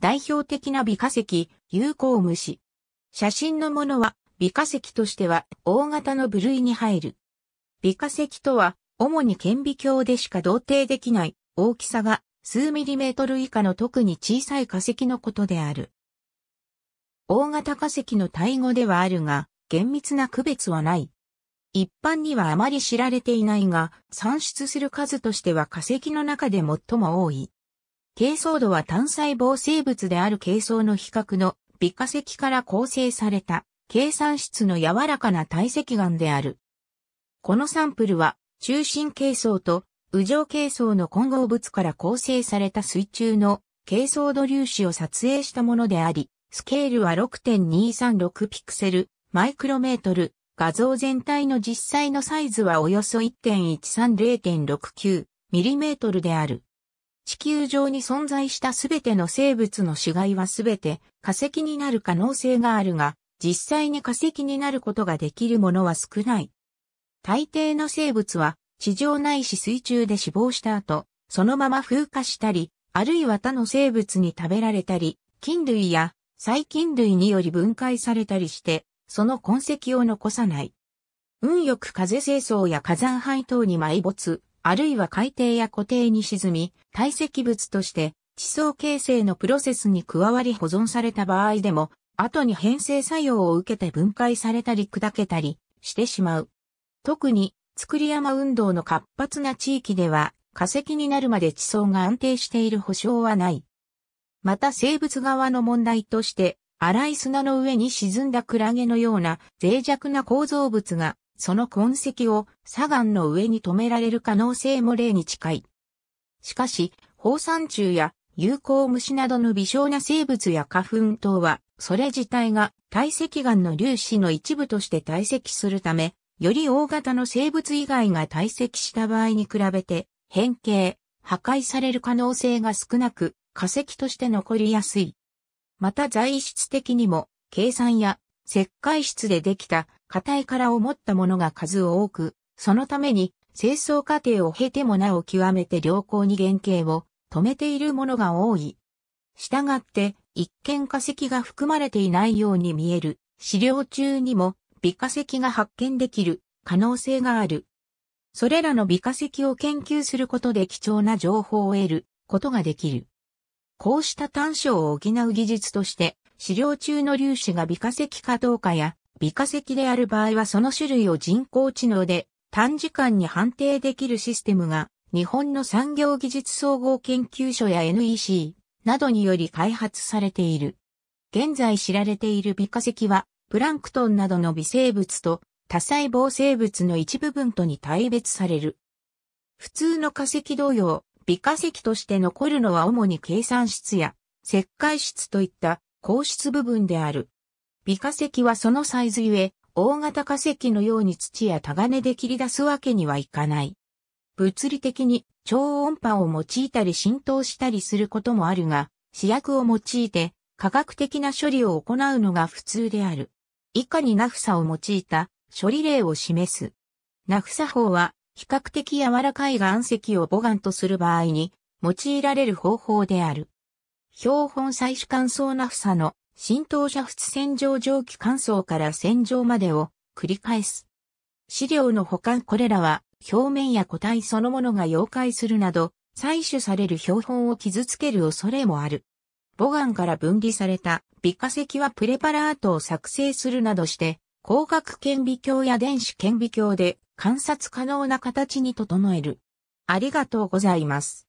代表的な美化石、有効虫。写真のものは、美化石としては大型の部類に入る。美化石とは、主に顕微鏡でしか同定できない大きさが数ミリメートル以下の特に小さい化石のことである。大型化石の対語ではあるが、厳密な区別はない。一般にはあまり知られていないが、算出する数としては化石の中で最も多い。珪藻土は単細胞生物である珪藻の比較の微化石から構成された、計算質の柔らかな体積岩である。このサンプルは、中心軽藻と右上軽藻の混合物から構成された水中の珪藻土粒子を撮影したものであり、スケールは6.236ピクセル、マイクロメートル、画像全体の実際のサイズはおよそ1.130.69ミリメートルである。地球上に存在したすべての生物の死骸はすべて化石になる可能性があるが、実際に化石になることができるものは少ない。大抵の生物は地上ないし水中で死亡した後、そのまま風化したり、あるいは他の生物に食べられたり、菌類や細菌類により分解されたりして、その痕跡を残さない。運よく風清掃や火山灰等に埋没、あるいは海底や湖底に沈み、堆積物として地層形成のプロセスに加わり保存された場合でも、後に変成作用を受けて分解されたり砕けたりしてしまう。特に、造山運動の活発な地域では、化石になるまで地層が安定している保証はない。また生物側の問題として、荒い砂の上に沈んだクラゲのような脆弱な構造物がその痕跡を砂岩の上に止められる可能性も例に近い。しかし、放散虫や有効虫などの微小な生物や花粉等は、それ自体が堆積岩の粒子の一部として堆積するため、より大型の生物以外が堆積した場合に比べて、変形、破壊される可能性が少なく、化石として残りやすい。また材質的にも、計算や石灰質でできた硬い殻を持ったものが数多く、そのために、清掃過程を経てもなお極めて良好に原型を止めているものが多い。したがって、一見化石が含まれていないように見える、資料中にも微化石が発見できる可能性がある。それらの微化石を研究することで貴重な情報を得ることができる。こうした短所を補う技術として、資料中の粒子が微化石かどうかや、微化石である場合はその種類を人工知能で短時間に判定できるシステムが日本の産業技術総合研究所や NEC などにより開発されている。現在知られている微化石はプランクトンなどの微生物と多細胞生物の一部分とに対別される。普通の化石同様、微化石として残るのは主に計算室や石灰室といった硬質部分である。微化石はそのサイズゆえ、大型化石のように土やタガネで切り出すわけにはいかない。物理的に超音波を用いたり浸透したりすることもあるが、試薬を用いて科学的な処理を行うのが普通である。以下にナフサを用いた処理例を示す。ナフサ法は比較的柔らかい岩石を母岩とする場合に用いられる方法である。標本採取乾燥ナフサの浸透煮沸洗浄蒸気乾燥から洗浄までを繰り返す。資料の保管これらは表面や個体そのものが溶解するなど採取される標本を傷つける恐れもある。母岩から分離された微化石はプレパラートを作成するなどして光学顕微鏡や電子顕微鏡で観察可能な形に整える。ありがとうございます。